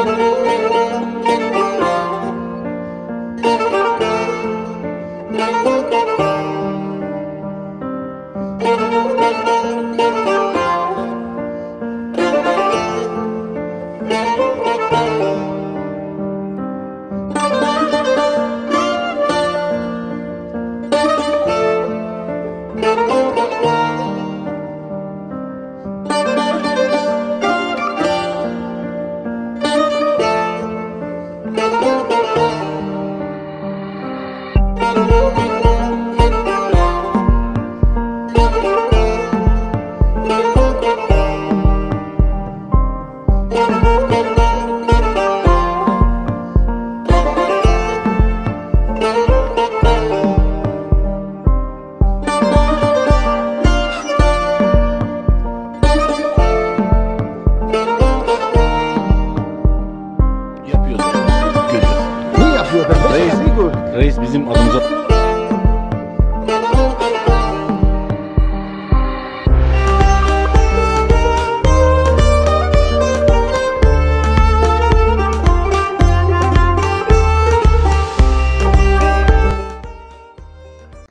Thank you.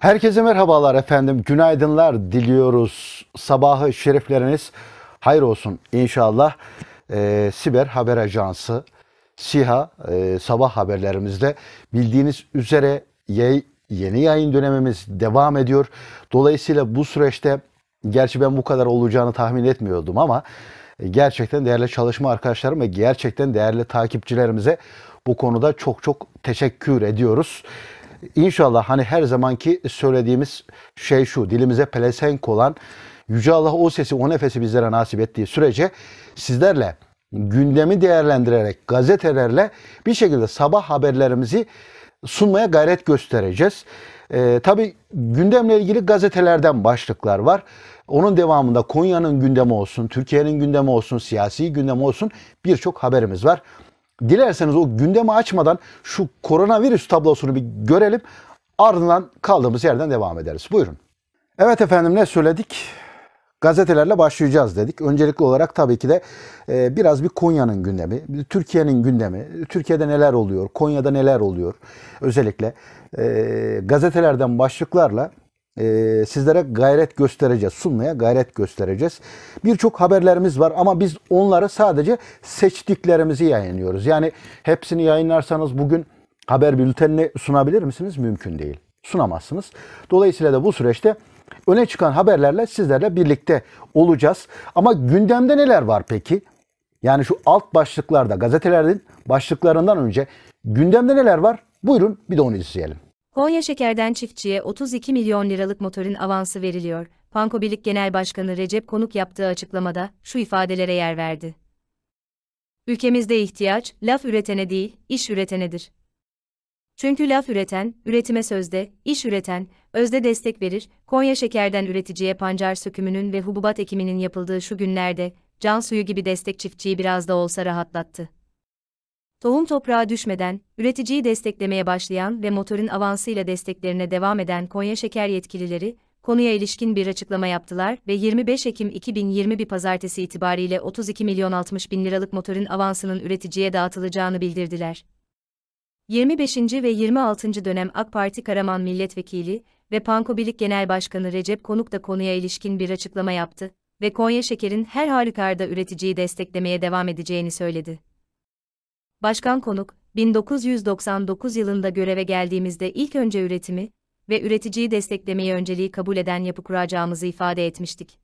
Herkese merhabalar efendim. Günaydınlar diliyoruz. Sabahı şerifleriniz hayır olsun inşallah. Ee, Siber Haber Ajansı, SİHA e, sabah haberlerimizde bildiğiniz üzere yay, yeni yayın dönemimiz devam ediyor. Dolayısıyla bu süreçte gerçi ben bu kadar olacağını tahmin etmiyordum ama e, gerçekten değerli çalışma arkadaşlarım ve gerçekten değerli takipçilerimize bu konuda çok çok teşekkür ediyoruz. İnşallah hani her zamanki söylediğimiz şey şu dilimize pelesenk olan Yüce Allah o sesi o nefesi bizlere nasip ettiği sürece sizlerle gündemi değerlendirerek gazetelerle bir şekilde sabah haberlerimizi sunmaya gayret göstereceğiz. E, tabii gündemle ilgili gazetelerden başlıklar var. Onun devamında Konya'nın gündemi olsun, Türkiye'nin gündemi olsun, siyasi gündemi olsun birçok haberimiz var. Dilerseniz o gündemi açmadan şu koronavirüs tablosunu bir görelim. Ardından kaldığımız yerden devam ederiz. Buyurun. Evet efendim ne söyledik? gazetelerle başlayacağız dedik. Öncelikli olarak tabii ki de e, biraz bir Konya'nın gündemi, Türkiye'nin gündemi, Türkiye'de neler oluyor, Konya'da neler oluyor özellikle e, gazetelerden başlıklarla e, sizlere gayret göstereceğiz. Sunmaya gayret göstereceğiz. Birçok haberlerimiz var ama biz onları sadece seçtiklerimizi yayınlıyoruz. Yani hepsini yayınlarsanız bugün haber bültenini sunabilir misiniz? Mümkün değil. Sunamazsınız. Dolayısıyla da bu süreçte öne çıkan haberlerle sizlerle birlikte olacağız. Ama gündemde neler var peki? Yani şu alt başlıklarda gazetelerin başlıklarından önce gündemde neler var? Buyurun bir de onu izleyelim. Konya Şeker'den çiftçiye 32 milyon liralık motorun avansı veriliyor. Panko Birlik Genel Başkanı Recep Konuk yaptığı açıklamada şu ifadelere yer verdi. Ülkemizde ihtiyaç, laf üretene değil, iş üretenedir. Çünkü laf üreten, üretime sözde, iş üreten, özde destek verir, Konya Şeker'den üreticiye pancar sökümünün ve hububat ekiminin yapıldığı şu günlerde, can suyu gibi destek çiftçiyi biraz da olsa rahatlattı. Tohum toprağa düşmeden, üreticiyi desteklemeye başlayan ve motorun avansıyla desteklerine devam eden Konya Şeker yetkilileri, konuya ilişkin bir açıklama yaptılar ve 25 Ekim 2021 pazartesi itibariyle 32 milyon 60 bin liralık motorun avansının üreticiye dağıtılacağını bildirdiler. 25. ve 26. dönem AK Parti Karaman Milletvekili ve Panko Birlik Genel Başkanı Recep Konuk da konuya ilişkin bir açıklama yaptı ve Konya Şeker'in her halükarda üreticiyi desteklemeye devam edeceğini söyledi. Başkan Konuk, 1999 yılında göreve geldiğimizde ilk önce üretimi ve üreticiyi desteklemeyi önceliği kabul eden yapı kuracağımızı ifade etmiştik.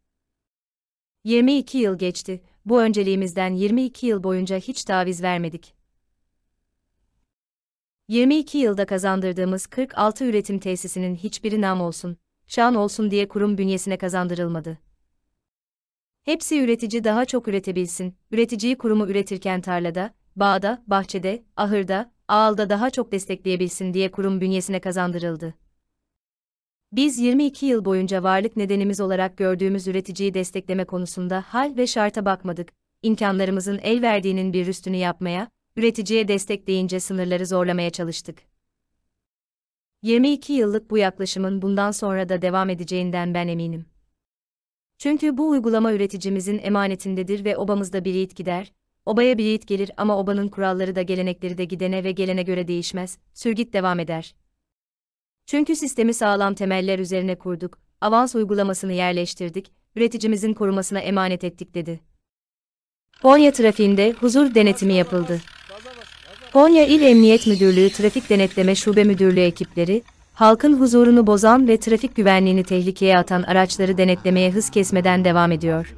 22 yıl geçti, bu önceliğimizden 22 yıl boyunca hiç taviz vermedik. 22 yılda kazandırdığımız 46 üretim tesisinin hiçbiri nam olsun, şan olsun diye kurum bünyesine kazandırılmadı. Hepsi üretici daha çok üretebilsin, üreticiyi kurumu üretirken tarlada, bağda, bahçede, ahırda, ağalda daha çok destekleyebilsin diye kurum bünyesine kazandırıldı. Biz 22 yıl boyunca varlık nedenimiz olarak gördüğümüz üreticiyi destekleme konusunda hal ve şarta bakmadık. imkanlarımızın el verdiğinin bir üstünü yapmaya, üreticiye destek deyince sınırları zorlamaya çalıştık. 22 yıllık bu yaklaşımın bundan sonra da devam edeceğinden ben eminim. Çünkü bu uygulama üreticimizin emanetindedir ve obamızda bir it gider, Obaya bir yiğit gelir ama obanın kuralları da gelenekleri de gidene ve gelene göre değişmez, sürgit devam eder. Çünkü sistemi sağlam temeller üzerine kurduk, avans uygulamasını yerleştirdik, üreticimizin korumasına emanet ettik dedi. Konya trafiğinde huzur denetimi yapıldı. Konya İl Emniyet Müdürlüğü Trafik Denetleme Şube Müdürlüğü ekipleri, halkın huzurunu bozan ve trafik güvenliğini tehlikeye atan araçları denetlemeye hız kesmeden devam ediyor.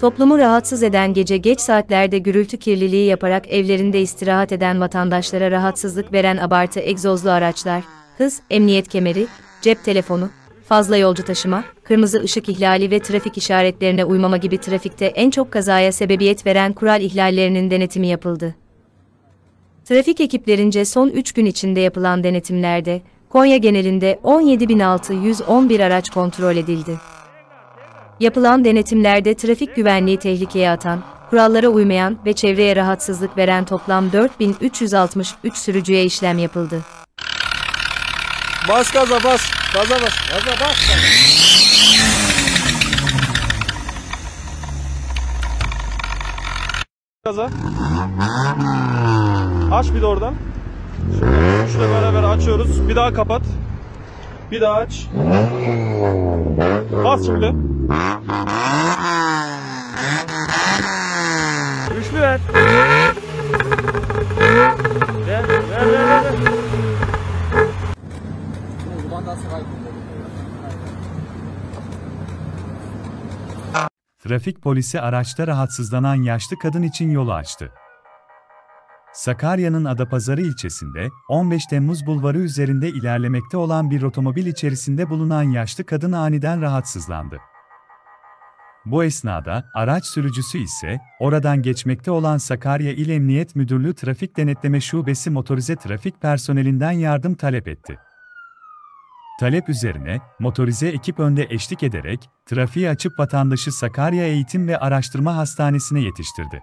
Toplumu rahatsız eden gece geç saatlerde gürültü kirliliği yaparak evlerinde istirahat eden vatandaşlara rahatsızlık veren abartı egzozlu araçlar, hız, emniyet kemeri, cep telefonu, fazla yolcu taşıma, kırmızı ışık ihlali ve trafik işaretlerine uymama gibi trafikte en çok kazaya sebebiyet veren kural ihlallerinin denetimi yapıldı. Trafik ekiplerince son 3 gün içinde yapılan denetimlerde, Konya genelinde 17.611 araç kontrol edildi. Yapılan denetimlerde trafik güvenliği tehlikeye atan, kurallara uymayan ve çevreye rahatsızlık veren toplam 4363 sürücüye işlem yapıldı. Bas gaza bas. Gaza bas. Gaza bas. Gaza. Aç bir de oradan. Şöyle beraber açıyoruz. Bir daha kapat. Bir daha aç. Bas şimdi. Güçlü ver. Ver, ver, ver, ver. Trafik polisi araçta rahatsızlanan yaşlı kadın için yolu açtı. Sakarya'nın Adapazarı ilçesinde, 15 Temmuz bulvarı üzerinde ilerlemekte olan bir otomobil içerisinde bulunan yaşlı kadın aniden rahatsızlandı. Bu esnada, araç sürücüsü ise, oradan geçmekte olan Sakarya İl Emniyet Müdürlüğü Trafik Denetleme Şubesi motorize trafik personelinden yardım talep etti. Talep üzerine, motorize ekip önde eşlik ederek, trafiği açıp vatandaşı Sakarya Eğitim ve Araştırma Hastanesi'ne yetiştirdi.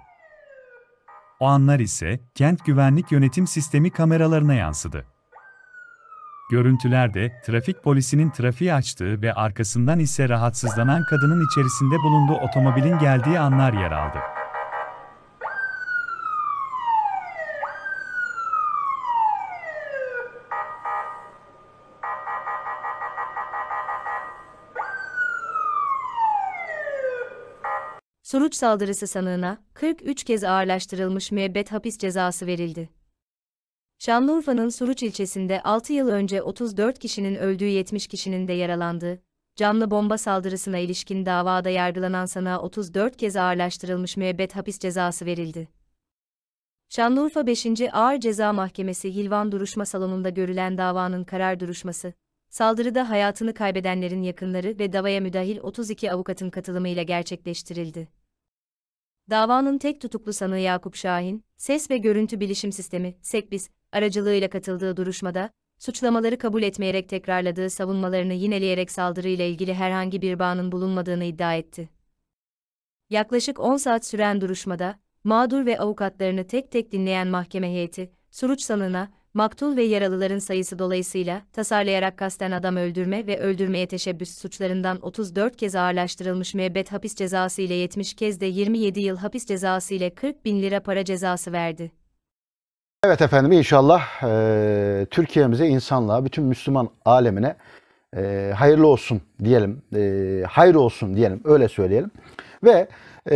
O anlar ise kent güvenlik yönetim sistemi kameralarına yansıdı. Görüntülerde trafik polisinin trafiği açtığı ve arkasından ise rahatsızlanan kadının içerisinde bulunduğu otomobilin geldiği anlar yer aldı. Suruç saldırısı sanığına, 43 kez ağırlaştırılmış müebbet hapis cezası verildi. Şanlıurfa'nın Suruç ilçesinde 6 yıl önce 34 kişinin öldüğü 70 kişinin de yaralandığı, camlı bomba saldırısına ilişkin davada yargılanan sanığa 34 kez ağırlaştırılmış müebbet hapis cezası verildi. Şanlıurfa 5. Ağır Ceza Mahkemesi Hilvan Duruşma Salonu'nda görülen davanın karar duruşması, saldırıda hayatını kaybedenlerin yakınları ve davaya müdahil 32 avukatın katılımıyla gerçekleştirildi davanın tek tutuklu sanığı Yakup Şahin, ses ve görüntü bilişim sistemi, SEKBİS, aracılığıyla katıldığı duruşmada, suçlamaları kabul etmeyerek tekrarladığı savunmalarını yineleyerek saldırıyla ilgili herhangi bir bağının bulunmadığını iddia etti. Yaklaşık 10 saat süren duruşmada, mağdur ve avukatlarını tek tek dinleyen mahkeme heyeti, Suruç sanığına, maktul ve yaralıların sayısı dolayısıyla tasarlayarak kasten adam öldürme ve öldürmeye teşebbüs suçlarından 34 kez ağırlaştırılmış müebbet hapis cezası ile 70 kez de 27 yıl hapis cezası ile 40 bin lira para cezası verdi. Evet efendim inşallah e, Türkiye'mize, insanlığa, bütün Müslüman alemine e, hayırlı olsun diyelim. E, hayır olsun diyelim öyle söyleyelim. Ve e,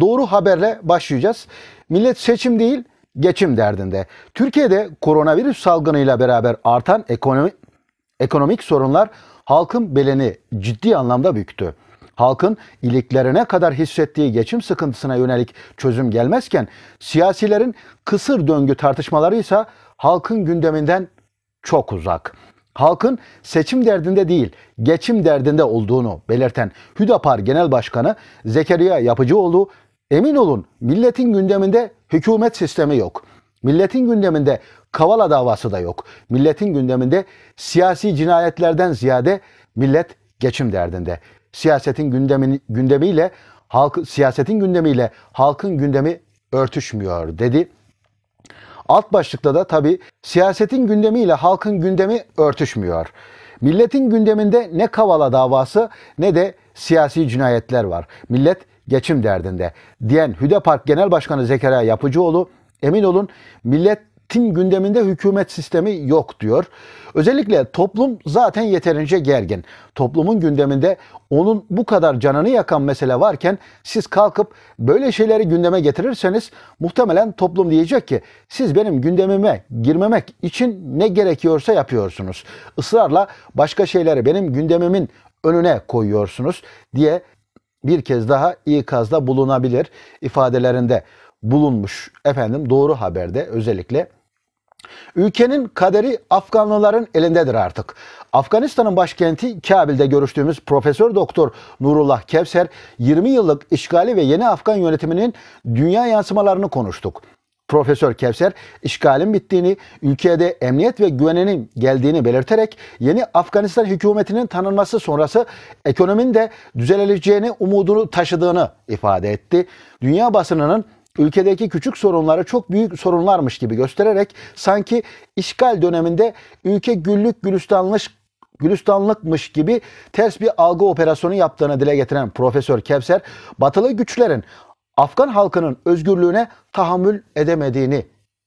doğru haberle başlayacağız. Millet seçim değil geçim derdinde. Türkiye'de koronavirüs salgınıyla beraber artan ekonomi, ekonomik sorunlar halkın beleni ciddi anlamda büktü. Halkın iliklerine kadar hissettiği geçim sıkıntısına yönelik çözüm gelmezken siyasilerin kısır döngü tartışmaları ise halkın gündeminden çok uzak. Halkın seçim derdinde değil, geçim derdinde olduğunu belirten Hüdapar Genel Başkanı Zekeriya Yapıcıoğlu Emin olun milletin gündeminde hükümet sistemi yok. Milletin gündeminde Kavala davası da yok. Milletin gündeminde siyasi cinayetlerden ziyade millet geçim derdinde. Siyasetin gündemi, gündemiyle halk siyasetin gündemiyle halkın gündemi örtüşmüyor dedi. Alt başlıkta da tabi siyasetin gündemiyle halkın gündemi örtüşmüyor. Milletin gündeminde ne Kavala davası ne de siyasi cinayetler var. Millet geçim derdinde diyen Hüdepark Genel Başkanı Zekeriya Yapıcıoğlu emin olun milletin gündeminde hükümet sistemi yok diyor. Özellikle toplum zaten yeterince gergin. Toplumun gündeminde onun bu kadar canını yakan mesele varken siz kalkıp böyle şeyleri gündeme getirirseniz muhtemelen toplum diyecek ki siz benim gündemime girmemek için ne gerekiyorsa yapıyorsunuz. Israrla başka şeyleri benim gündemimin önüne koyuyorsunuz diye bir kez daha ikazda bulunabilir ifadelerinde bulunmuş efendim doğru haberde özellikle. Ülkenin kaderi Afganlıların elindedir artık. Afganistan'ın başkenti Kabil'de görüştüğümüz Profesör Doktor Nurullah Kevser 20 yıllık işgali ve yeni Afgan yönetiminin dünya yansımalarını konuştuk. Profesör Kevser işgalin bittiğini, ülkede emniyet ve güvenenin geldiğini belirterek yeni Afganistan hükümetinin tanınması sonrası ekonominin de düzeleceğini umudunu taşıdığını ifade etti. Dünya basınının ülkedeki küçük sorunları çok büyük sorunlarmış gibi göstererek sanki işgal döneminde ülke güllük gülistanlık Gülistanlıkmış gibi ters bir algı operasyonu yaptığını dile getiren Profesör Kevser, batılı güçlerin Afgan halkının özgürlüğüne tahammül edemediğini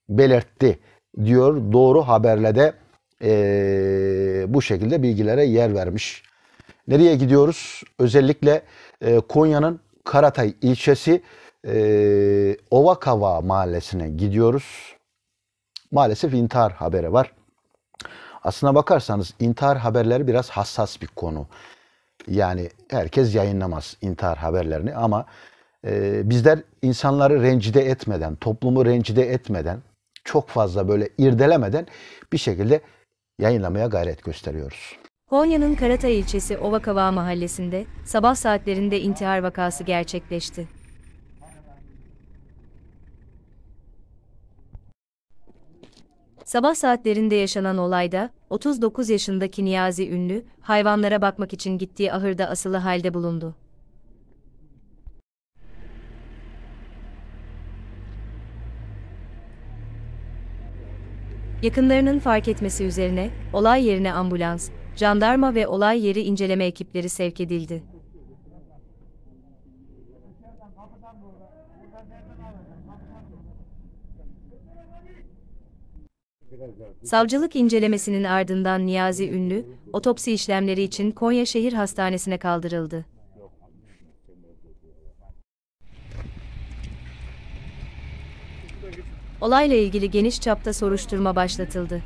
belirtti diyor. Doğru haberle de e, bu şekilde bilgilere yer vermiş. Nereye gidiyoruz? Özellikle e, Konya'nın Karatay ilçesi e, Ovakava mahallesine gidiyoruz. Maalesef intihar haberi var. Aslına bakarsanız intihar haberleri biraz hassas bir konu. Yani herkes yayınlamaz intihar haberlerini ama ee, bizler insanları rencide etmeden, toplumu rencide etmeden, çok fazla böyle irdelemeden bir şekilde yayınlamaya gayret gösteriyoruz. Konya'nın Karata ilçesi Ovakava mahallesinde sabah saatlerinde intihar vakası gerçekleşti. Sabah saatlerinde yaşanan olayda 39 yaşındaki Niyazi Ünlü hayvanlara bakmak için gittiği ahırda asılı halde bulundu. Yakınlarının fark etmesi üzerine olay yerine ambulans, jandarma ve olay yeri inceleme ekipleri sevk edildi. Savcılık incelemesinin ardından Niyazi Ünlü, otopsi işlemleri için Konya Şehir Hastanesi'ne kaldırıldı. olayla ilgili geniş çapta soruşturma başlatıldı.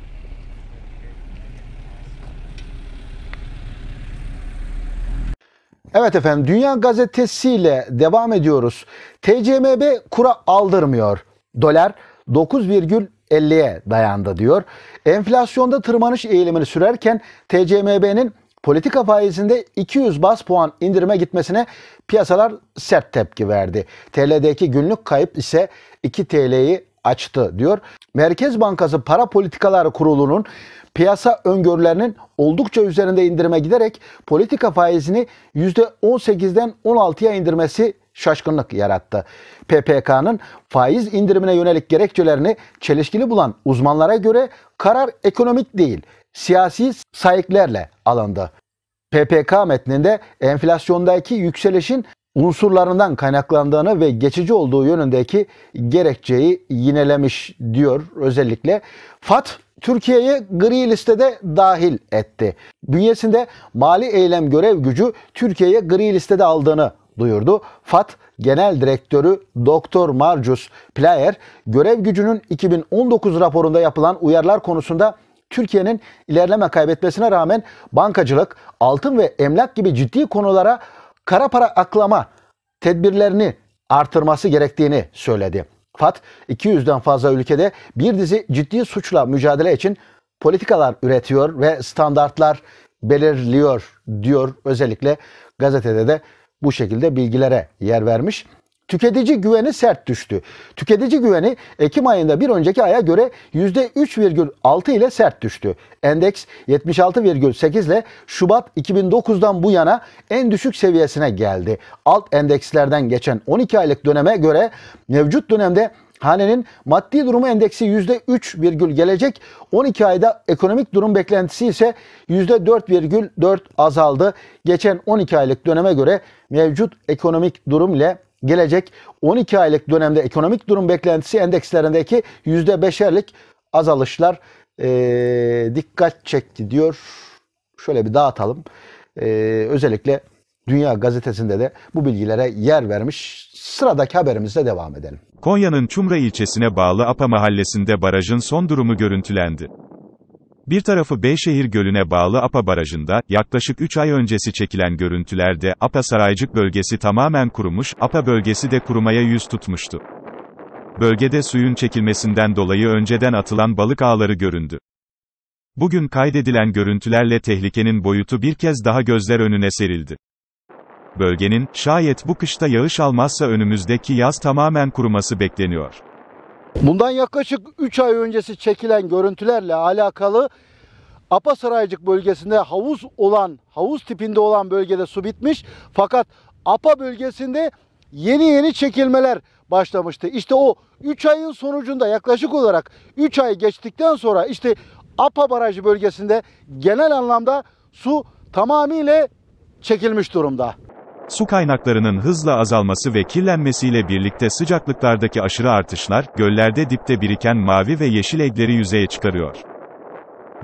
Evet efendim Dünya Gazetesi ile devam ediyoruz. TCMB kura aldırmıyor. Dolar 9,50'ye dayandı diyor. Enflasyonda tırmanış eğilimini sürerken TCMB'nin politika faizinde 200 bas puan indirime gitmesine piyasalar sert tepki verdi. TL'deki günlük kayıp ise 2 TL'yi açtı diyor. Merkez Bankası Para Politikaları Kurulu'nun piyasa öngörülerinin oldukça üzerinde indirime giderek politika faizini %18'den 16'ya indirmesi şaşkınlık yarattı. PPK'nın faiz indirimine yönelik gerekçelerini çelişkili bulan uzmanlara göre karar ekonomik değil, siyasi sayıklarla alındı. PPK metninde enflasyondaki yükselişin unsurlarından kaynaklandığını ve geçici olduğu yönündeki gerekçeyi yinelemiş diyor özellikle. FAT Türkiye'yi gri listede dahil etti. Bünyesinde mali eylem görev gücü Türkiye'ye gri listede aldığını duyurdu. FAT Genel Direktörü Dr. Marcus Player görev gücünün 2019 raporunda yapılan uyarılar konusunda Türkiye'nin ilerleme kaybetmesine rağmen bankacılık, altın ve emlak gibi ciddi konulara kara para aklama tedbirlerini artırması gerektiğini söyledi. FAT 200'den fazla ülkede bir dizi ciddi suçla mücadele için politikalar üretiyor ve standartlar belirliyor diyor. Özellikle gazetede de bu şekilde bilgilere yer vermiş. Tüketici güveni sert düştü. Tüketici güveni Ekim ayında bir önceki aya göre %3,6 ile sert düştü. Endeks 76,8 ile Şubat 2009'dan bu yana en düşük seviyesine geldi. Alt endekslerden geçen 12 aylık döneme göre mevcut dönemde Hanenin maddi durumu endeksi %3 virgül gelecek. 12 ayda ekonomik durum beklentisi ise %4,4 azaldı. Geçen 12 aylık döneme göre mevcut ekonomik durum ile gelecek 12 aylık dönemde ekonomik durum beklentisi endekslerindeki %5'erlik azalışlar e, dikkat çekti diyor. Şöyle bir dağıtalım. E, özellikle Dünya Gazetesi'nde de bu bilgilere yer vermiş. Sıradaki haberimizle devam edelim. Konya'nın Çumra ilçesine bağlı Apa mahallesinde barajın son durumu görüntülendi. Bir tarafı Beyşehir Gölü'ne bağlı APA Barajı'nda, yaklaşık 3 ay öncesi çekilen görüntülerde, APA Saraycık bölgesi tamamen kurumuş, APA bölgesi de kurumaya yüz tutmuştu. Bölgede suyun çekilmesinden dolayı önceden atılan balık ağları göründü. Bugün kaydedilen görüntülerle tehlikenin boyutu bir kez daha gözler önüne serildi. Bölgenin, şayet bu kışta yağış almazsa önümüzdeki yaz tamamen kuruması bekleniyor. Bundan yaklaşık 3 ay öncesi çekilen görüntülerle alakalı Apa Apasaraycık bölgesinde havuz olan, havuz tipinde olan bölgede su bitmiş. Fakat Apa bölgesinde yeni yeni çekilmeler başlamıştı. İşte o 3 ayın sonucunda yaklaşık olarak 3 ay geçtikten sonra işte Apa Barajı bölgesinde genel anlamda su tamamıyla çekilmiş durumda. Su kaynaklarının hızla azalması ve kirlenmesiyle birlikte sıcaklıklardaki aşırı artışlar, göllerde dipte biriken mavi ve yeşil egleri yüzeye çıkarıyor.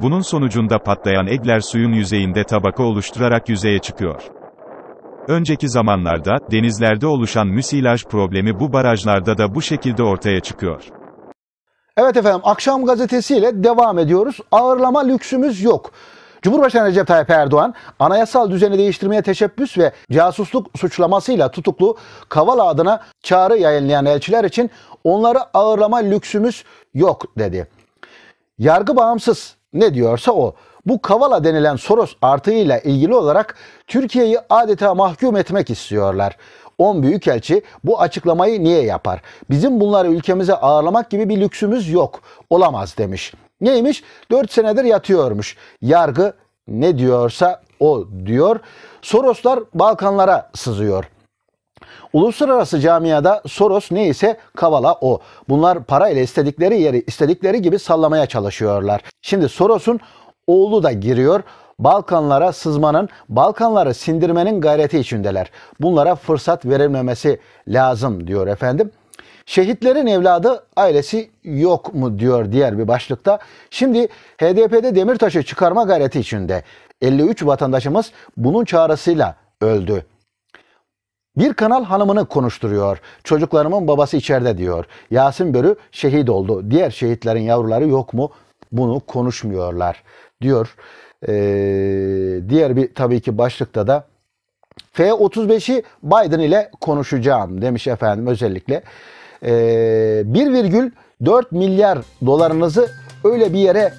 Bunun sonucunda patlayan egler suyun yüzeyinde tabaka oluşturarak yüzeye çıkıyor. Önceki zamanlarda, denizlerde oluşan müsilaj problemi bu barajlarda da bu şekilde ortaya çıkıyor. Evet efendim, akşam gazetesiyle devam ediyoruz. Ağırlama lüksümüz yok. Cumhurbaşkanı Recep Tayyip Erdoğan anayasal düzeni değiştirmeye teşebbüs ve casusluk suçlamasıyla tutuklu Kavala adına çağrı yayınlayan elçiler için onları ağırlama lüksümüz yok dedi. Yargı bağımsız ne diyorsa o. Bu Kavala denilen Soros artığıyla ilgili olarak Türkiye'yi adeta mahkum etmek istiyorlar. 10 büyükelçi bu açıklamayı niye yapar? Bizim bunları ülkemize ağırlamak gibi bir lüksümüz yok. Olamaz demiş. Neymiş? 4 senedir yatıyormuş. Yargı ne diyorsa o diyor. Soroslar Balkanlara sızıyor. Uluslararası camiada Soros neyse Kavala o. Bunlar para ile istedikleri yeri istedikleri gibi sallamaya çalışıyorlar. Şimdi Soros'un oğlu da giriyor. Balkanlara sızmanın, Balkanları sindirmenin gayreti içindeler. Bunlara fırsat verilmemesi lazım diyor efendim. Şehitlerin evladı ailesi yok mu diyor diğer bir başlıkta. Şimdi HDP'de Demirtaş'ı çıkarma gayreti içinde 53 vatandaşımız bunun çağrısıyla öldü. Bir kanal hanımını konuşturuyor. Çocuklarımın babası içeride diyor. Yasin Börü şehit oldu. Diğer şehitlerin yavruları yok mu? Bunu konuşmuyorlar diyor. Ee, diğer bir tabii ki başlıkta da F-35'i Biden ile konuşacağım demiş efendim özellikle. 1,4 ee, milyar dolarınızı öyle bir yere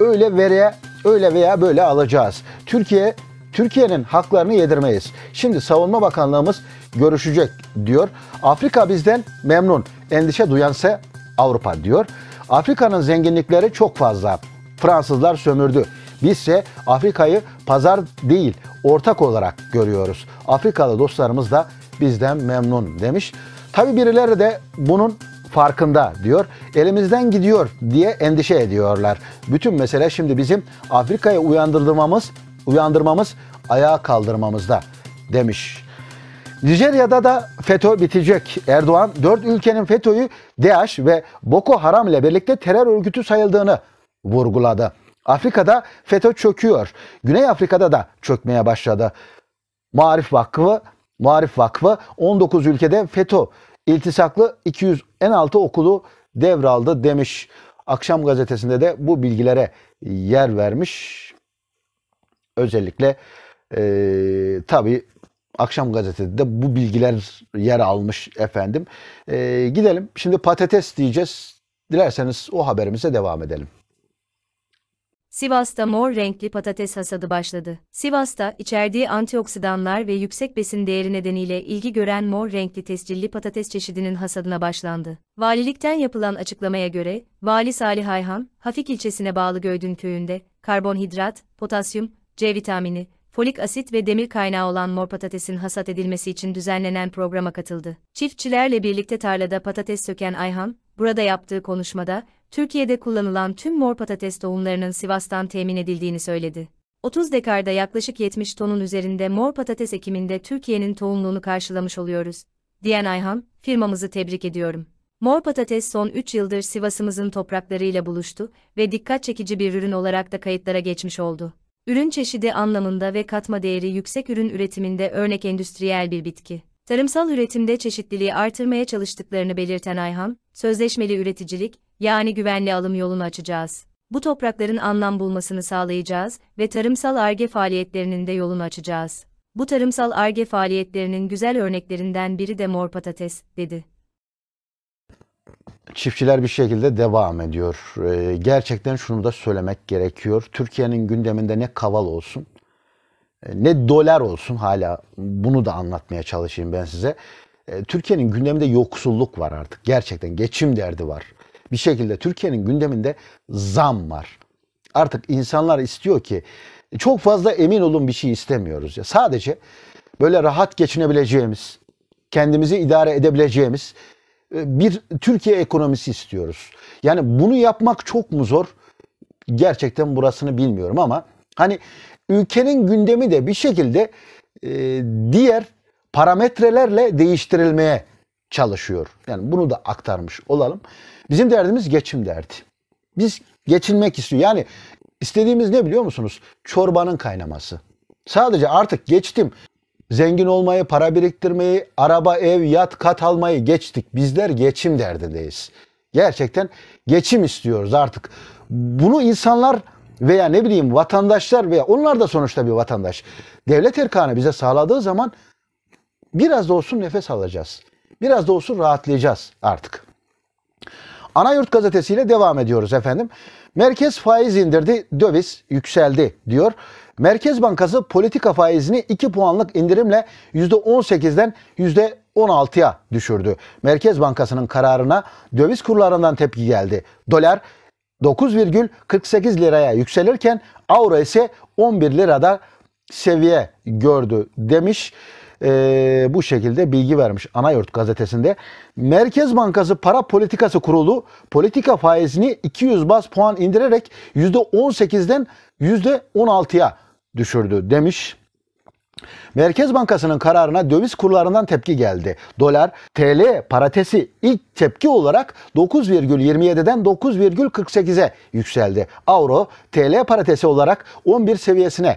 öyle vereye öyle veya böyle alacağız. Türkiye Türkiye'nin haklarını yedirmeyiz. Şimdi Savunma Bakanlığımız görüşecek diyor. Afrika bizden memnun. Endişe duyansa Avrupa diyor. Afrika'nın zenginlikleri çok fazla. Fransızlar sömürdü. Bizse Afrika'yı pazar değil, ortak olarak görüyoruz. Afrikalı dostlarımız da bizden memnun demiş. Tabi birileri de bunun farkında diyor. Elimizden gidiyor diye endişe ediyorlar. Bütün mesele şimdi bizim Afrika'ya uyandırmamız, uyandırmamız, ayağa kaldırmamızda demiş. Nijerya'da da FETÖ bitecek. Erdoğan dört ülkenin FETÖ'yü DAEŞ ve Boko Haram ile birlikte terör örgütü sayıldığını vurguladı. Afrika'da FETÖ çöküyor. Güney Afrika'da da çökmeye başladı. Marif Vakfı Marif Vakfı 19 ülkede FETÖ iltisaklı 206 okulu devraldı demiş. Akşam gazetesinde de bu bilgilere yer vermiş. Özellikle e, tabii Akşam gazetede de bu bilgiler yer almış efendim. E, gidelim şimdi patates diyeceğiz. Dilerseniz o haberimize devam edelim. Sivas'ta mor renkli patates hasadı başladı. Sivas'ta içerdiği antioksidanlar ve yüksek besin değeri nedeniyle ilgi gören mor renkli tescilli patates çeşidinin hasadına başlandı. Valilikten yapılan açıklamaya göre, Vali Salih Ayhan, Hafik ilçesine bağlı Göydün köyünde, karbonhidrat, potasyum, C vitamini, folik asit ve demir kaynağı olan mor patatesin hasat edilmesi için düzenlenen programa katıldı. Çiftçilerle birlikte tarlada patates söken Ayhan, burada yaptığı konuşmada, Türkiye'de kullanılan tüm mor patates tohumlarının Sivas'tan temin edildiğini söyledi. 30 dekarda yaklaşık 70 tonun üzerinde mor patates ekiminde Türkiye'nin tohumluğunu karşılamış oluyoruz, diyen Ayhan, firmamızı tebrik ediyorum. Mor patates son 3 yıldır Sivas'ımızın topraklarıyla buluştu ve dikkat çekici bir ürün olarak da kayıtlara geçmiş oldu. Ürün çeşidi anlamında ve katma değeri yüksek ürün üretiminde örnek endüstriyel bir bitki. Tarımsal üretimde çeşitliliği artırmaya çalıştıklarını belirten Ayhan, sözleşmeli üreticilik, yani güvenli alım yolunu açacağız. Bu toprakların anlam bulmasını sağlayacağız ve tarımsal arge faaliyetlerinin de yolunu açacağız. Bu tarımsal arge faaliyetlerinin güzel örneklerinden biri de mor patates, dedi. Çiftçiler bir şekilde devam ediyor. Ee, gerçekten şunu da söylemek gerekiyor. Türkiye'nin gündeminde ne kaval olsun, e, ne dolar olsun hala bunu da anlatmaya çalışayım ben size. E, Türkiye'nin gündeminde yoksulluk var artık. Gerçekten geçim derdi var bir şekilde Türkiye'nin gündeminde zam var. Artık insanlar istiyor ki çok fazla emin olun bir şey istemiyoruz ya. Sadece böyle rahat geçinebileceğimiz, kendimizi idare edebileceğimiz e, bir Türkiye ekonomisi istiyoruz. Yani bunu yapmak çok mu zor? Gerçekten burasını bilmiyorum ama hani ülkenin gündemi de bir şekilde e, diğer parametrelerle değiştirilmeye çalışıyor. Yani bunu da aktarmış olalım. Bizim derdimiz geçim derdi. Biz geçinmek istiyor. Yani istediğimiz ne biliyor musunuz? Çorbanın kaynaması. Sadece artık geçtim. Zengin olmayı, para biriktirmeyi, araba, ev, yat, kat almayı geçtik. Bizler geçim derdindeyiz. Gerçekten geçim istiyoruz artık. Bunu insanlar veya ne bileyim vatandaşlar veya onlar da sonuçta bir vatandaş. Devlet erkanı bize sağladığı zaman biraz da olsun nefes alacağız. Biraz da olsun rahatlayacağız artık. Anayurt gazetesiyle devam ediyoruz efendim. Merkez faiz indirdi, döviz yükseldi diyor. Merkez Bankası politika faizini 2 puanlık indirimle %18'den %16'ya düşürdü. Merkez Bankası'nın kararına döviz kurlarından tepki geldi. Dolar 9,48 liraya yükselirken avro ise 11 lirada seviye gördü demiş e, bu şekilde bilgi vermiş Anayurt gazetesinde. Merkez Bankası Para Politikası Kurulu politika faizini 200 bas puan indirerek %18'den %16'ya düşürdü demiş. Merkez Bankası'nın kararına döviz kurlarından tepki geldi. Dolar, TL paratesi ilk tepki olarak 9,27'den 9,48'e yükseldi. Avro, TL paratesi olarak 11 seviyesine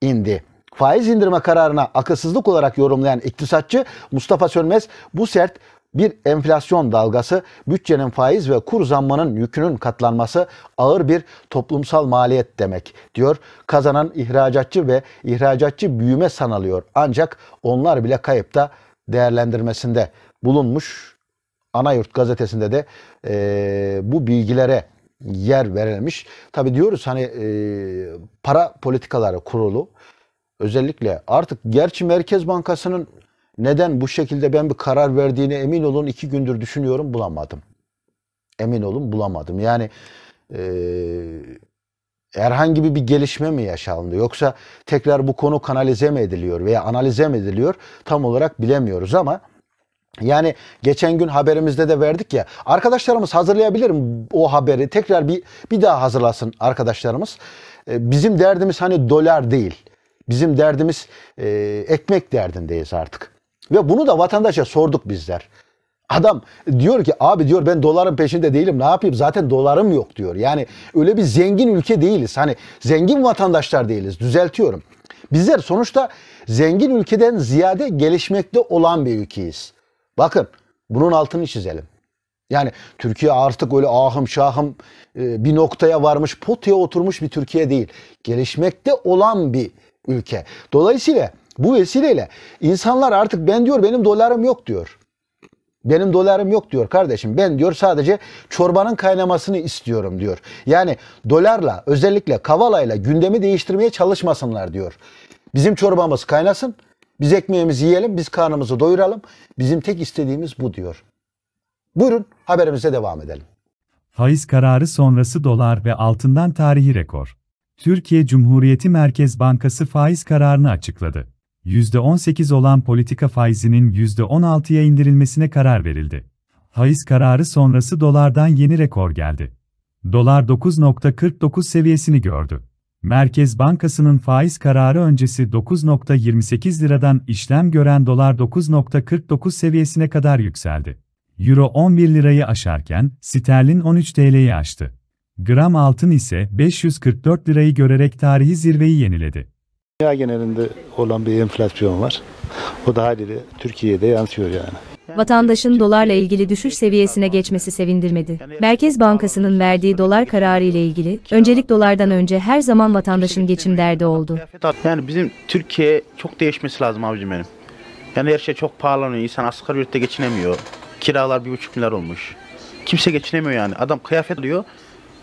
indi faiz indirme kararına akılsızlık olarak yorumlayan iktisatçı Mustafa Sönmez bu sert bir enflasyon dalgası, bütçenin faiz ve kur zammanın yükünün katlanması ağır bir toplumsal maliyet demek diyor. Kazanan ihracatçı ve ihracatçı büyüme sanalıyor. Ancak onlar bile kayıpta değerlendirmesinde bulunmuş. Anayurt gazetesinde de e, bu bilgilere yer verilmiş. Tabi diyoruz hani e, para politikaları kurulu özellikle artık gerçi Merkez Bankası'nın neden bu şekilde ben bir karar verdiğini emin olun iki gündür düşünüyorum bulamadım. Emin olun bulamadım. Yani e, herhangi bir, bir gelişme mi yaşandı yoksa tekrar bu konu kanalize mi ediliyor veya analize mi ediliyor tam olarak bilemiyoruz ama yani geçen gün haberimizde de verdik ya arkadaşlarımız hazırlayabilir mi o haberi tekrar bir, bir daha hazırlasın arkadaşlarımız. Bizim derdimiz hani dolar değil Bizim derdimiz e, ekmek derdindeyiz artık. Ve bunu da vatandaşa sorduk bizler. Adam diyor ki abi diyor ben doların peşinde değilim ne yapayım zaten dolarım yok diyor. Yani öyle bir zengin ülke değiliz. Hani zengin vatandaşlar değiliz düzeltiyorum. Bizler sonuçta zengin ülkeden ziyade gelişmekte olan bir ülkeyiz. Bakın bunun altını çizelim. Yani Türkiye artık öyle ahım şahım e, bir noktaya varmış, potaya oturmuş bir Türkiye değil. Gelişmekte olan bir ülke. Dolayısıyla bu vesileyle insanlar artık ben diyor benim dolarım yok diyor. Benim dolarım yok diyor kardeşim. Ben diyor sadece çorbanın kaynamasını istiyorum diyor. Yani dolarla özellikle kavalayla gündemi değiştirmeye çalışmasınlar diyor. Bizim çorbamız kaynasın. Biz ekmeğimizi yiyelim, biz karnımızı doyuralım. Bizim tek istediğimiz bu diyor. Buyurun haberimize devam edelim. Faiz kararı sonrası dolar ve altından tarihi rekor. Türkiye Cumhuriyeti Merkez Bankası faiz kararını açıkladı. %18 olan politika faizinin %16'ya indirilmesine karar verildi. Faiz kararı sonrası dolardan yeni rekor geldi. Dolar 9.49 seviyesini gördü. Merkez Bankası'nın faiz kararı öncesi 9.28 liradan işlem gören dolar 9.49 seviyesine kadar yükseldi. Euro 11 lirayı aşarken sterlin 13 TL'yi aştı. Gram altın ise 544 lirayı görerek tarihi zirveyi yeniledi. Dünya genelinde olan bir enflasyon var. O da haliyle Türkiye'de yansıyor yani. Vatandaşın dolarla ilgili düşüş seviyesine geçmesi sevindirmedi. Merkez Bankası'nın verdiği dolar kararı ile ilgili öncelik dolardan önce her zaman vatandaşın geçim derdi oldu. Yani bizim Türkiye çok değişmesi lazım abicim benim. Yani her şey çok pahalanıyor. insan asgari ücretle geçinemiyor. Kiralar bir buçuk milyar olmuş. Kimse geçinemiyor yani. Adam kıyafet alıyor.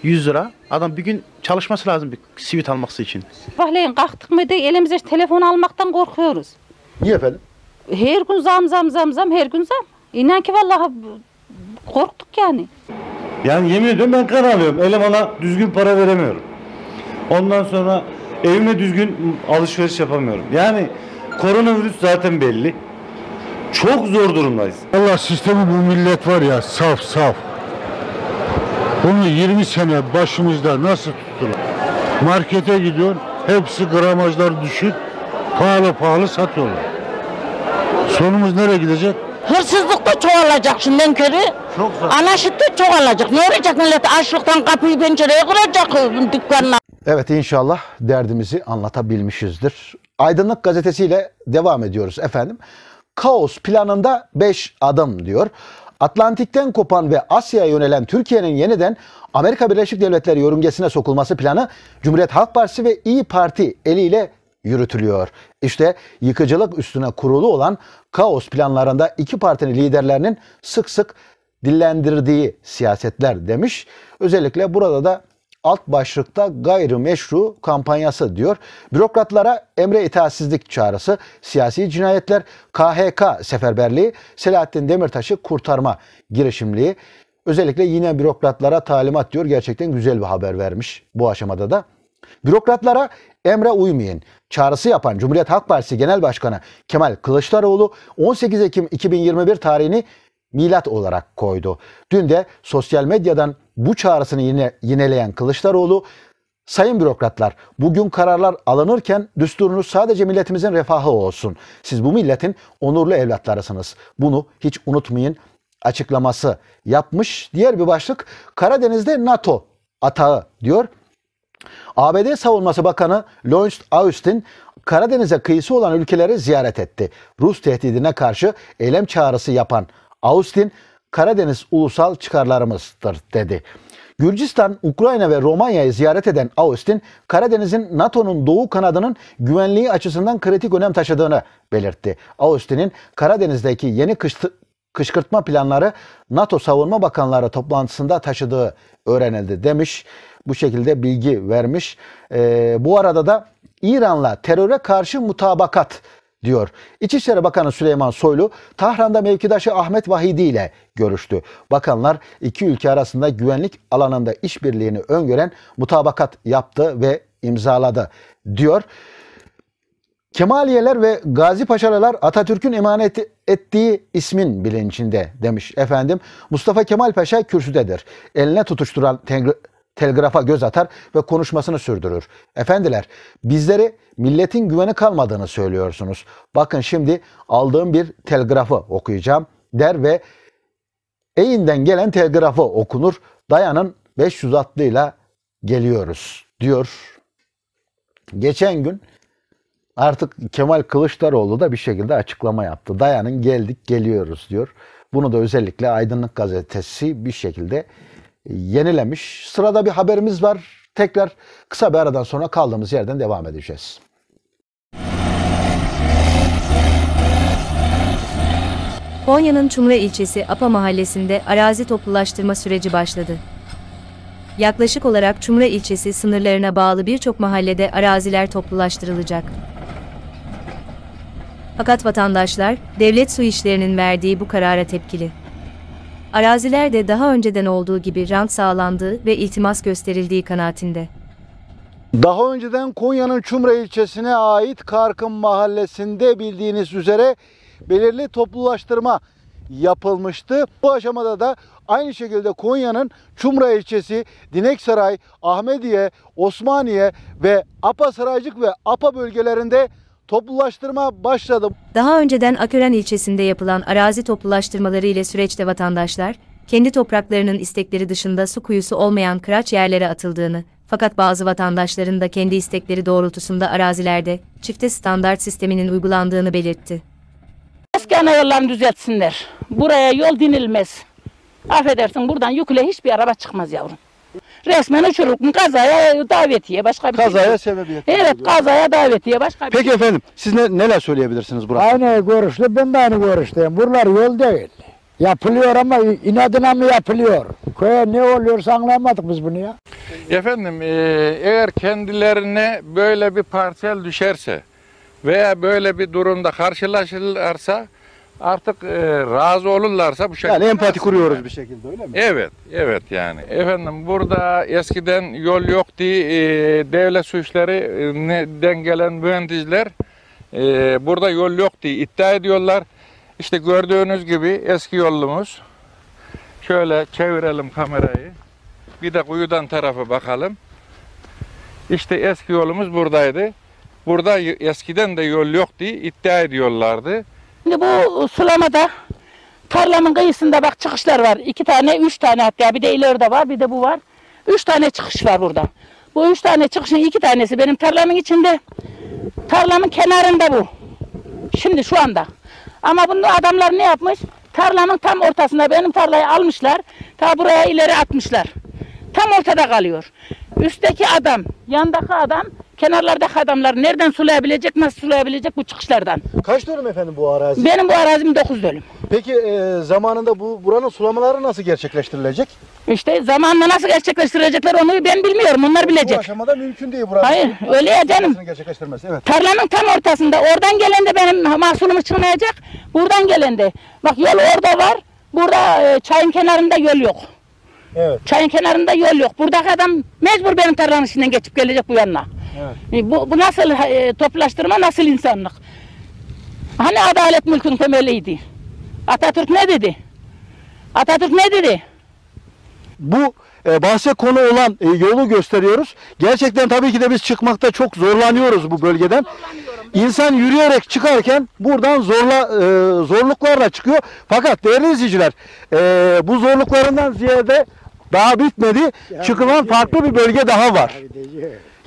100 lira. Adam bir gün çalışması lazım bir sivit alması için. Sabahleyin kalktık mı de elimize telefon almaktan korkuyoruz. Niye efendim? Her gün zam zam zam zam her gün zam. İnan ki vallahi korktuk yani. Yani yemin ediyorum ben karar alıyorum. Elemana düzgün para veremiyorum. Ondan sonra evime düzgün alışveriş yapamıyorum. Yani koronavirüs zaten belli. Çok zor durumdayız. Allah sistemi bu millet var ya saf saf. Bunu 20 sene başımızda nasıl tuttular? Markete gidiyor, hepsi gramajlar düşük, pahalı pahalı satıyorlar. Sonumuz nereye gidecek? Hırsızlık da çoğalacak şimdiden körü. Çok zaten. Anaşit de çoğalacak. Ne olacak millet açlıktan kapıyı pencereye kıracak dükkanlar. Evet inşallah derdimizi anlatabilmişizdir. Aydınlık gazetesiyle devam ediyoruz efendim. Kaos planında 5 adım diyor. Atlantik'ten kopan ve Asya'ya yönelen Türkiye'nin yeniden Amerika Birleşik Devletleri yörüngesine sokulması planı Cumhuriyet Halk Partisi ve İyi Parti eliyle yürütülüyor. İşte yıkıcılık üstüne kurulu olan kaos planlarında iki partinin liderlerinin sık sık dillendirdiği siyasetler demiş. Özellikle burada da alt başlıkta gayrimeşru kampanyası diyor. Bürokratlara emre itaatsizlik çağrısı, siyasi cinayetler, KHK seferberliği, Selahattin Demirtaş'ı kurtarma girişimliği. Özellikle yine bürokratlara talimat diyor. Gerçekten güzel bir haber vermiş bu aşamada da. Bürokratlara emre uymayın çağrısı yapan Cumhuriyet Halk Partisi Genel Başkanı Kemal Kılıçdaroğlu 18 Ekim 2021 tarihini milat olarak koydu. Dün de sosyal medyadan bu çağrısını yine, yineleyen Kılıçdaroğlu, Sayın bürokratlar, bugün kararlar alınırken düsturunuz sadece milletimizin refahı olsun. Siz bu milletin onurlu evlatlarısınız. Bunu hiç unutmayın açıklaması yapmış. Diğer bir başlık Karadeniz'de NATO atağı diyor. ABD Savunması Bakanı Lawrence Austin Karadeniz'e kıyısı olan ülkeleri ziyaret etti. Rus tehdidine karşı eylem çağrısı yapan Austin Karadeniz ulusal çıkarlarımızdır dedi. Gürcistan, Ukrayna ve Romanya'yı ziyaret eden Austin, Karadeniz'in NATO'nun doğu kanadının güvenliği açısından kritik önem taşıdığını belirtti. Austin'in Karadeniz'deki yeni kıştı, kışkırtma planları NATO Savunma Bakanları toplantısında taşıdığı öğrenildi demiş. Bu şekilde bilgi vermiş. E, bu arada da İran'la teröre karşı mutabakat diyor. İçişleri Bakanı Süleyman Soylu Tahran'da mevkidaşı Ahmet Vahidi ile görüştü. Bakanlar iki ülke arasında güvenlik alanında işbirliğini öngören mutabakat yaptı ve imzaladı diyor. Kemaliyeler ve Gazi Paşalılar Atatürk'ün emanet ettiği ismin bilincinde demiş efendim. Mustafa Kemal Paşa kürsüdedir. Eline tutuşturan Tengri telgrafa göz atar ve konuşmasını sürdürür. Efendiler bizleri milletin güveni kalmadığını söylüyorsunuz. Bakın şimdi aldığım bir telgrafı okuyacağım der ve Eyinden gelen telgrafı okunur. Dayanın 500 atlıyla geliyoruz diyor. Geçen gün artık Kemal Kılıçdaroğlu da bir şekilde açıklama yaptı. Dayanın geldik geliyoruz diyor. Bunu da özellikle Aydınlık Gazetesi bir şekilde yenilemiş. Sırada bir haberimiz var. Tekrar kısa bir aradan sonra kaldığımız yerden devam edeceğiz. Konya'nın Çumra ilçesi Apa mahallesinde arazi toplulaştırma süreci başladı. Yaklaşık olarak Çumra ilçesi sınırlarına bağlı birçok mahallede araziler toplulaştırılacak. Fakat vatandaşlar, devlet su işlerinin verdiği bu karara tepkili. Arazilerde daha önceden olduğu gibi rant sağlandığı ve iltimas gösterildiği kanaatinde. Daha önceden Konya'nın Çumra ilçesine ait Karkın mahallesinde bildiğiniz üzere belirli toplulaştırma yapılmıştı. Bu aşamada da aynı şekilde Konya'nın Çumra ilçesi, Dineksaray, Ahmediye, Osmaniye ve Apa Saraycık ve Apa bölgelerinde toplulaştırma başladı. Daha önceden Akören ilçesinde yapılan arazi toplulaştırmaları ile süreçte vatandaşlar, kendi topraklarının istekleri dışında su kuyusu olmayan kıraç yerlere atıldığını, fakat bazı vatandaşların da kendi istekleri doğrultusunda arazilerde çifte standart sisteminin uygulandığını belirtti. Eski ana yollarını düzeltsinler. Buraya yol dinilmez. Affedersin buradan yükle hiçbir araba çıkmaz yavrum. Resmen uçururum kazaya e, davetiye başka bir şey. Kazaya sebebiyet. Evet kazaya davetiye başka bir Peki şey efendim siz ne, neler söyleyebilirsiniz burada? Aynı görüşlü ben de aynı görüşteyim. Buralar yol değil. Yapılıyor ama inadına mı yapılıyor? Köye ne oluyorsa anlamadık biz bunu ya. Efendim e, eğer kendilerine böyle bir parsel düşerse veya böyle bir durumda karşılaşırlarsa artık e, razı olurlarsa bu şekilde. Yani empati kuruyoruz bir şekilde öyle mi? Evet, evet yani. Efendim burada eskiden yol yoktu. E, devlet su işlerinden e, gelen mühendisler e, burada yol yoktu iddia ediyorlar. İşte gördüğünüz gibi eski yolumuz. Şöyle çevirelim kamerayı. Bir de kuyudan tarafı bakalım. İşte eski yolumuz buradaydı. Burada eskiden de yol yok yoktu iddia ediyorlardı. Şimdi bu sulamada tarlamın kıyısında bak çıkışlar var. İki tane, üç tane hatta bir de ileride var bir de bu var. Üç tane çıkış var burada. Bu üç tane çıkışın iki tanesi benim tarlamın içinde. Tarlamın kenarında bu. Şimdi şu anda. Ama bunu adamlar ne yapmış? Tarlamın tam ortasında benim tarlayı almışlar. Ta buraya ileri atmışlar. Tam ortada kalıyor. Üstteki adam, yandaki adam Kenarlardaki adamlar nereden sulayabilecek, nasıl sulayabilecek bu çıkışlardan. Kaç dönüm efendim bu arazi? Benim bu arazim 9 dönüm. Peki e, zamanında bu buranın sulamaları nasıl gerçekleştirilecek? İşte zamanla nasıl gerçekleştirecekler onu ben bilmiyorum. Onlar bilecek. Bu aşamada mümkün değil buranın. Hayır, öyle ya canım. Gerçekleştirmez. Evet. Tarlanın tam ortasında. Oradan gelen de benim mahsulüm çıkmayacak. Buradan gelen de. Bak yol orada var. Burada e, çayın kenarında yol yok. Evet. Çayın kenarında yol yok. Buradaki adam mecbur benim tarlanın içinden geçip gelecek bu yanına. Evet. Bu, bu nasıl e, toplaştırma, nasıl insanlık? Hani adalet mülkün temeliydi? Atatürk ne dedi? Atatürk ne dedi? Bu e, bahse konu olan e, yolu gösteriyoruz. Gerçekten tabii ki de biz çıkmakta çok zorlanıyoruz bu bölgeden. İnsan yürüyerek çıkarken buradan zorla e, zorluklarla çıkıyor. Fakat değerli izleyiciler e, bu zorluklarından ziyade daha bitmedi. Çıkılan farklı bir bölge daha var.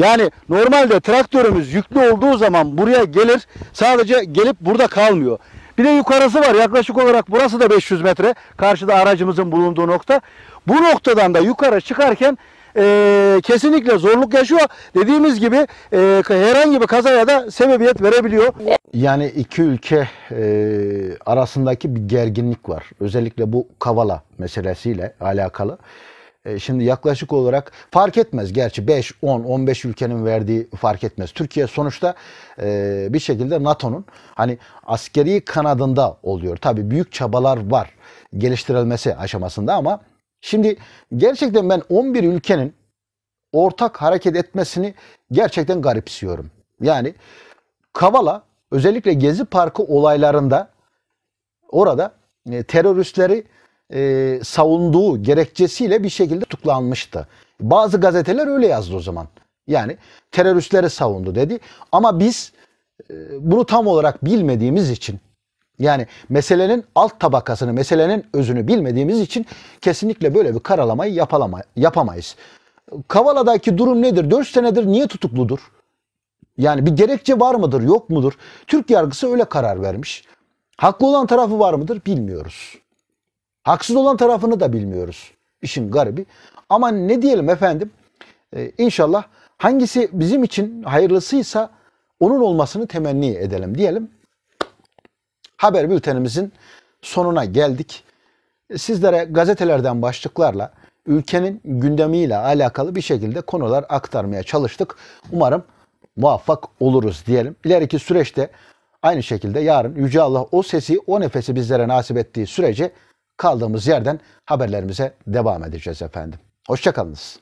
Yani normalde traktörümüz yüklü olduğu zaman buraya gelir sadece gelip burada kalmıyor. Bir de yukarısı var yaklaşık olarak burası da 500 metre karşıda aracımızın bulunduğu nokta. Bu noktadan da yukarı çıkarken e, kesinlikle zorluk yaşıyor. Dediğimiz gibi e, herhangi bir kazaya da sebebiyet verebiliyor. Yani iki ülke e, arasındaki bir gerginlik var. Özellikle bu Kavala meselesiyle alakalı. E, şimdi yaklaşık olarak fark etmez. Gerçi 5, 10, 15 ülkenin verdiği fark etmez. Türkiye sonuçta e, bir şekilde NATO'nun hani askeri kanadında oluyor. Tabii büyük çabalar var geliştirilmesi aşamasında ama şimdi gerçekten ben 11 ülkenin ortak hareket etmesini gerçekten garipsiyorum. Yani Kavala özellikle Gezi Parkı olaylarında orada e, teröristleri e, savunduğu gerekçesiyle bir şekilde tutuklanmıştı. Bazı gazeteler öyle yazdı o zaman. Yani teröristleri savundu dedi. Ama biz e, bunu tam olarak bilmediğimiz için yani meselenin alt tabakasını, meselenin özünü bilmediğimiz için kesinlikle böyle bir karalamayı yapalama, yapamayız. Kavala'daki durum nedir? 4 senedir niye tutukludur? Yani bir gerekçe var mıdır, yok mudur? Türk yargısı öyle karar vermiş. Haklı olan tarafı var mıdır bilmiyoruz. Haksız olan tarafını da bilmiyoruz. İşin garibi. Ama ne diyelim efendim? Ee, inşallah hangisi bizim için hayırlısıysa onun olmasını temenni edelim diyelim. Haber bültenimizin sonuna geldik. Sizlere gazetelerden başlıklarla ülkenin gündemiyle alakalı bir şekilde konular aktarmaya çalıştık. Umarım muvaffak oluruz diyelim. İleriki süreçte aynı şekilde yarın Yüce Allah o sesi o nefesi bizlere nasip ettiği sürece kaldığımız yerden haberlerimize devam edeceğiz efendim. Hoşçakalınız.